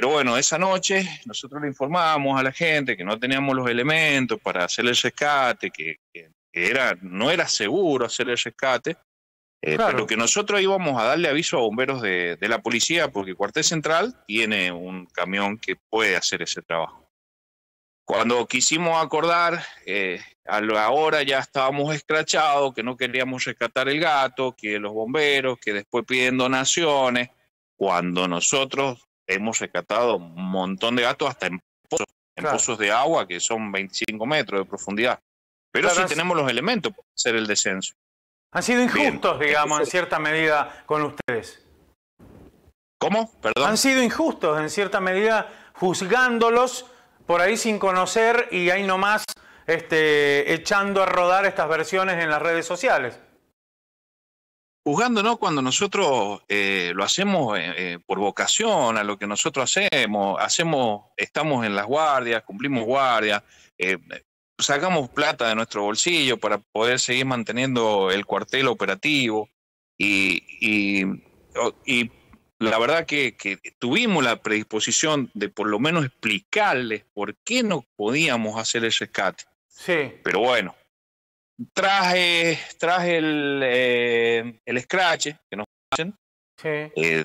Pero bueno, esa noche nosotros le informábamos a la gente que no teníamos los elementos para hacer el rescate, que, era, no era seguro hacer el rescate, eh, claro. pero que nosotros íbamos a darle aviso a bomberos de, la policía, porque Cuartel Central tiene un camión que puede hacer ese trabajo. Cuando quisimos acordar, eh, a la hora ya estábamos escrachados, que no queríamos rescatar el gato, que los bomberos, que después piden donaciones. Cuando nosotros hemos rescatado un montón de gatos hasta en pozos, pozos de agua que son 25 metros de profundidad. Pero sí tenemos los elementos para hacer el descenso. Han sido injustos, digamos, en cierta medida con ustedes. ¿Cómo? Perdón. Han sido injustos, en cierta medida, juzgándolos por ahí sin conocer y ahí nomás este, echando a rodar estas versiones en las redes sociales juzgándonos cuando nosotros eh, lo hacemos eh, eh, por vocación, a lo que nosotros hacemos, hacemos, estamos en las guardias, cumplimos guardias, sacamos plata de nuestro bolsillo para poder seguir manteniendo el cuartel operativo y, y, la verdad que, que, tuvimos la predisposición de por lo menos explicarles por qué no podíamos hacer el rescate. Sí. Pero bueno, traje, traje el, eh, el scratch que nos hacen. Eh,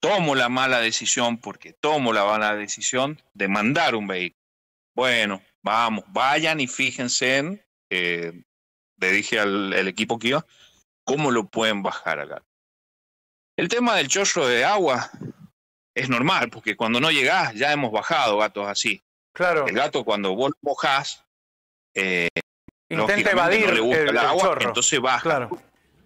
tomo la mala decisión, porque tomo la mala decisión de mandar un vehículo. Bueno, vamos, vayan y fíjense en, eh, le dije al equipo que iba, cómo lo pueden bajar gato El tema del chorro de agua es normal, porque cuando no llegás ya hemos bajado gatos así. Claro. El gato cuando vos mojás, eh, Intenta evadir el, entonces baja.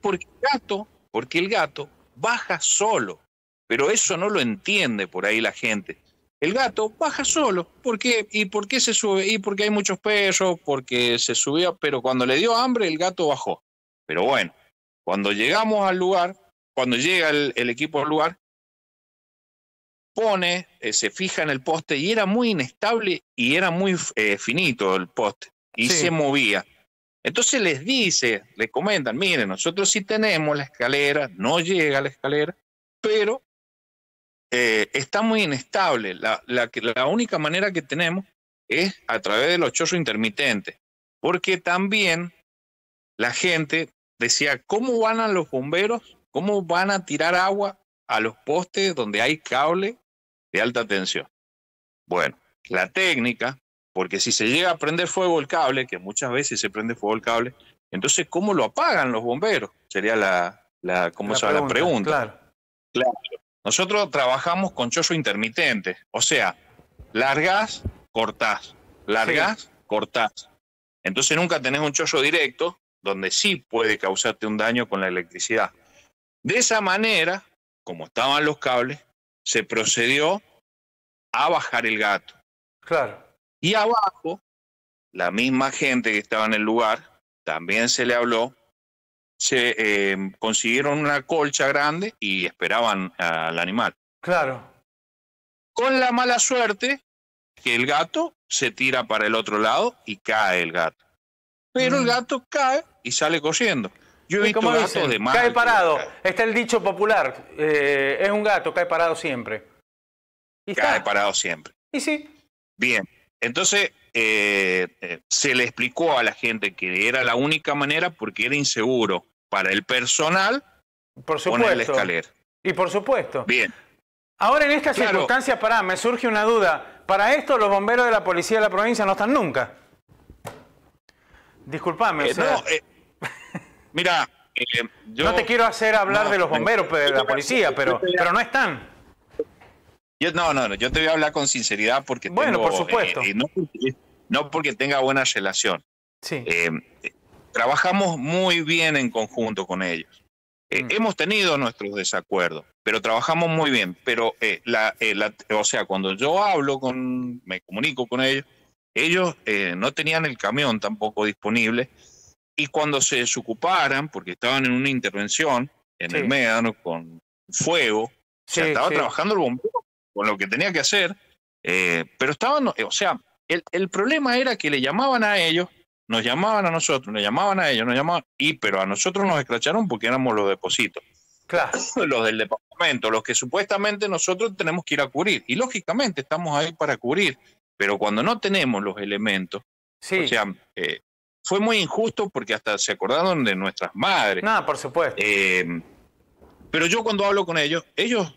Porque el gato, porque el gato baja solo. Pero eso no lo entiende por ahí la gente. El gato baja solo. porque ¿Y por qué se sube? Y porque hay muchos perros, porque se subía. pero cuando le dio hambre, el gato bajó. Pero bueno, cuando llegamos al lugar, cuando llega el, equipo al lugar, pone, eh, se fija en el poste y era muy inestable y era muy eh, finito el poste y se movía. Entonces les dice, les comentan, miren, nosotros sí tenemos la escalera, no llega la escalera, pero eh, está muy inestable. La, la, única manera que tenemos es a través de los chorros intermitentes, porque también la gente decía, ¿cómo van a los bomberos? ¿Cómo van a tirar agua a los postes donde hay cable de alta tensión? Bueno, la técnica porque si se llega a prender fuego el cable, que muchas veces se prende fuego el cable, entonces, ¿cómo lo apagan los bomberos? Sería la, la, ¿cómo pregunta, Claro. Nosotros trabajamos con chollo intermitente, o sea, largas, cortás, largas, cortás. Entonces nunca tenés un chollo directo donde sí puede causarte un daño con la electricidad. De esa manera, como estaban los cables, se procedió a bajar el gato. Claro. Y abajo, la misma gente que estaba en el lugar, también se le habló, se eh, consiguieron una colcha grande y esperaban al animal. Claro. Con la mala suerte que el gato se tira para el otro lado y cae el gato. Pero el mm. gato cae y sale corriendo. Yo he visto gatos Cae parado. Está el dicho popular. Eh, es un gato, cae parado siempre. cae parado siempre. Y sí. Bien. Entonces, eh, eh, se le explicó a la gente que era la única manera porque era inseguro para el personal por supuesto. poner la escalera. Y por supuesto. Bien. Ahora en estas circunstancias, pará, me surge una duda. Para esto los bomberos de la policía de la provincia no están nunca. Disculpame. Eh, mira, yo... No te quiero hacer hablar de los bomberos de la policía, pero, pero no están. Yo, no, no, no, yo te voy a hablar con sinceridad porque bueno, por eh, supuesto. Eh, no, porque, tenga buena relación. Sí. Eh, trabajamos muy bien en conjunto con ellos. Mm. Hemos tenido nuestros desacuerdos, pero trabajamos muy bien. Pero la, o sea, cuando yo hablo con, me comunico con ellos, ellos no tenían el camión tampoco disponible y cuando se desocuparan, porque estaban en una intervención en el Médano con fuego, Se estaba trabajando el bombero con lo que tenía que hacer, eh, pero estaban, eh, o sea, el, problema era que le llamaban a ellos, nos llamaban a nosotros, nos llamaban a ellos, nos llamaban, y pero a nosotros nos escracharon porque éramos los depósitos. Claro. Los del departamento, los que supuestamente nosotros tenemos que ir a cubrir. Y lógicamente estamos ahí para cubrir, pero cuando no tenemos los elementos, sí. o sea, eh, fue muy injusto porque hasta se acordaron de nuestras madres. Nada, por supuesto. pero yo cuando hablo con ellos, ellos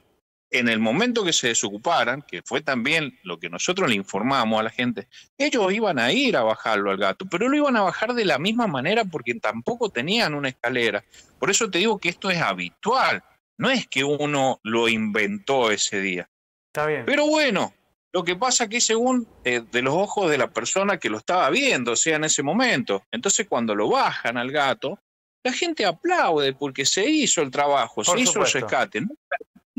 en el momento que se desocuparan, que fue también lo que nosotros le informamos a la gente, ellos iban a ir a bajarlo al gato, pero lo iban a bajar de la misma manera porque tampoco tenían una escalera. Por eso te digo que esto es habitual, no es que uno lo inventó ese día. Está bien. Pero bueno, lo que pasa que según eh, de los ojos de la persona que lo estaba viendo, o sea, en ese momento. Entonces cuando lo bajan al gato, la gente aplaude porque se hizo el trabajo, se hizo el rescate.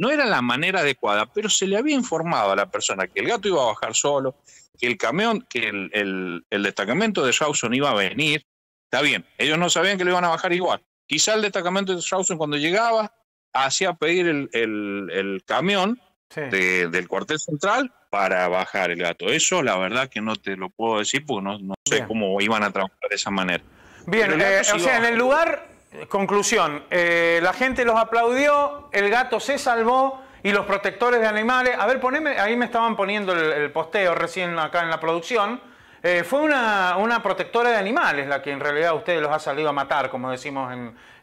No era la manera adecuada, pero se le había informado a la persona que el gato iba a bajar solo, que el camión, que el, destacamento de Rawson iba a venir. Está bien, ellos no sabían que lo iban a bajar igual. Quizá el destacamento de Rawson cuando llegaba hacía pedir el, camión del cuartel central para bajar el gato. Eso la verdad que no te lo puedo decir porque no, sé cómo iban a trabajar de esa manera. Bien, eh, o sea, en el lugar Conclusión, eh, la gente los aplaudió, el gato se salvó y los protectores de animales, a ver, poneme, ahí me estaban poniendo el, posteo recién acá en la producción, eh, fue una, protectora de animales la que en realidad ustedes los ha salido a matar, como decimos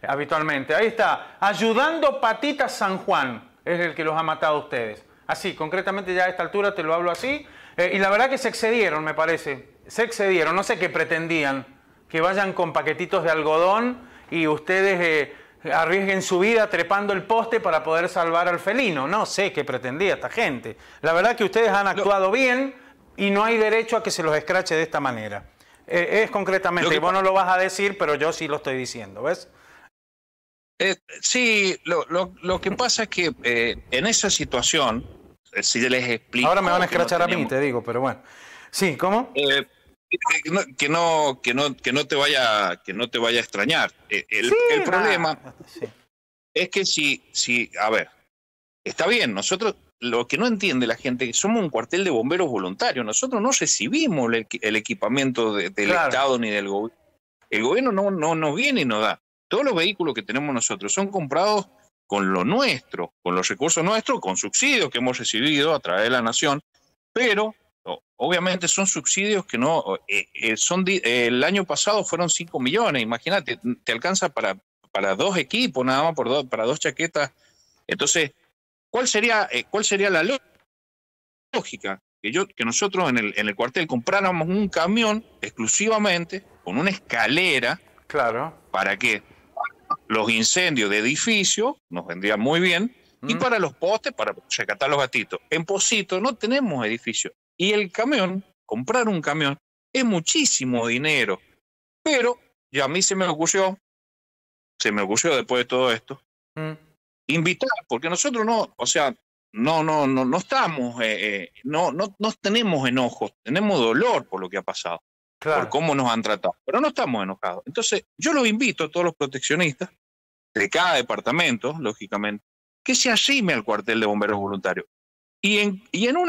habitualmente. Ahí está, ayudando Patitas San Juan, es el que los ha matado a ustedes. Así, concretamente ya a esta altura te lo hablo así. Eh, y la verdad que se excedieron, me parece. Se excedieron, no sé qué pretendían. Que vayan con paquetitos de algodón y ustedes eh, arriesguen su vida trepando el poste para poder salvar al felino. No sé qué pretendía esta gente. La verdad que ustedes han actuado bien y no hay derecho a que se los escrache de esta manera. Eh, es concretamente, y vos no lo vas a decir, pero yo sí lo estoy diciendo, ¿ves? Eh, sí, lo, que pasa es que en esa situación, si les explico... Ahora me van a escrachar a mí, te digo, pero bueno. Sí, ¿cómo? que no, que no, que no, te vaya, que no te vaya a extrañar. Eh, el, problema es que si, si, a ver, está bien, nosotros, lo que no entiende la gente es que somos un cuartel de bomberos voluntarios, nosotros no recibimos el, equipamiento del Estado ni del gobierno. El gobierno no, no nos viene y no da. Todos los vehículos que tenemos nosotros son comprados con lo nuestro, con los recursos nuestros, con subsidios que hemos recibido a través de la nación, pero obviamente son subsidios que no, eh, eh, son el año pasado fueron 5 millones, imagínate, te alcanza para, para dos equipos nada más, por dos para dos chaquetas. Entonces, ¿cuál sería, eh, cuál sería la lógica? Que, yo, que nosotros en el, cuartel compráramos un camión exclusivamente con una escalera. Claro. ¿Para que Los incendios de edificios nos vendrían muy bien. Y mm. para los postes, para rescatar los gatitos. En Posito no tenemos edificios. Y el camión, comprar un camión, es muchísimo dinero. Pero ya a mí se me ocurrió, se me ocurrió después de todo esto, mm. invitar, porque nosotros no, o sea, no, no, no, no estamos, eh, eh, no, no, no tenemos enojos, tenemos dolor por lo que ha pasado, por cómo nos han tratado, pero no estamos enojados. Entonces, yo los invito a todos los proteccionistas de cada departamento, lógicamente, que se asime al cuartel de bomberos voluntarios. Y en, y en una